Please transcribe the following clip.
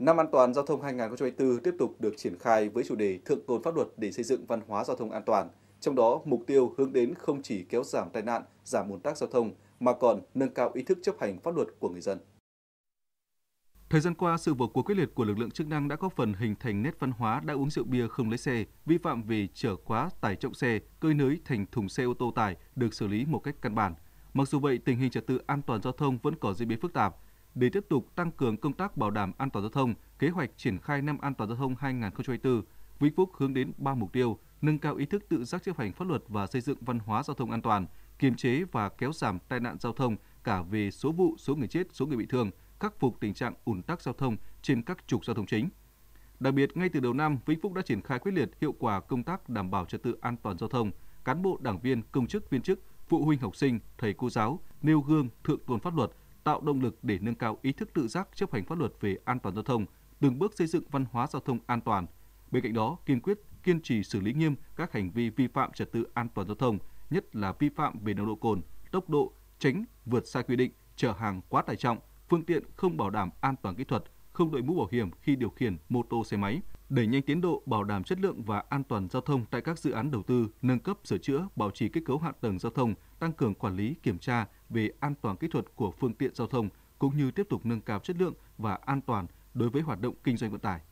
Năm an toàn giao thông 2024 tiếp tục được triển khai với chủ đề thượng tôn pháp luật để xây dựng văn hóa giao thông an toàn. Trong đó, mục tiêu hướng đến không chỉ kéo giảm tai nạn, giảm ùn tắc giao thông mà còn nâng cao ý thức chấp hành pháp luật của người dân. Thời gian qua, sự vào cuộc quyết liệt của lực lượng chức năng đã góp phần hình thành nét văn hóa đã uống rượu bia không lấy xe, vi phạm về chở quá tải trọng xe, cơi nới thành thùng xe ô tô tải được xử lý một cách căn bản. Mặc dù vậy, tình hình trật tự an toàn giao thông vẫn có diễn biến phức tạp, để tiếp tục tăng cường công tác bảo đảm an toàn giao thông, kế hoạch triển khai năm an toàn giao thông 2024, Vĩnh Phúc hướng đến 3 mục tiêu: nâng cao ý thức tự giác chấp hành pháp luật và xây dựng văn hóa giao thông an toàn, kiềm chế và kéo giảm tai nạn giao thông cả về số vụ, số người chết, số người bị thương, khắc phục tình trạng ùn tắc giao thông trên các trục giao thông chính. Đặc biệt, ngay từ đầu năm, Vĩnh Phúc đã triển khai quyết liệt hiệu quả công tác đảm bảo trật tự an toàn giao thông, cán bộ đảng viên, công chức viên chức, phụ huynh học sinh, thầy cô giáo nêu gương thượng tôn pháp luật, tạo động lực để nâng cao ý thức tự giác chấp hành pháp luật về an toàn giao thông, từng bước xây dựng văn hóa giao thông an toàn. Bên cạnh đó, kiên quyết kiên trì xử lý nghiêm các hành vi vi phạm trật tự an toàn giao thông, nhất là vi phạm về nồng độ cồn, tốc độ, tránh vượt sai quy định, chở hàng quá tải trọng, phương tiện không bảo đảm an toàn kỹ thuật, không đội mũ bảo hiểm khi điều khiển mô tô xe máy, đẩy nhanh tiến độ bảo đảm chất lượng và an toàn giao thông tại các dự án đầu tư, nâng cấp, sửa chữa, bảo trì kết cấu hạ tầng giao thông, tăng cường quản lý, kiểm tra về an toàn kỹ thuật của phương tiện giao thông cũng như tiếp tục nâng cao chất lượng và an toàn đối với hoạt động kinh doanh vận tải.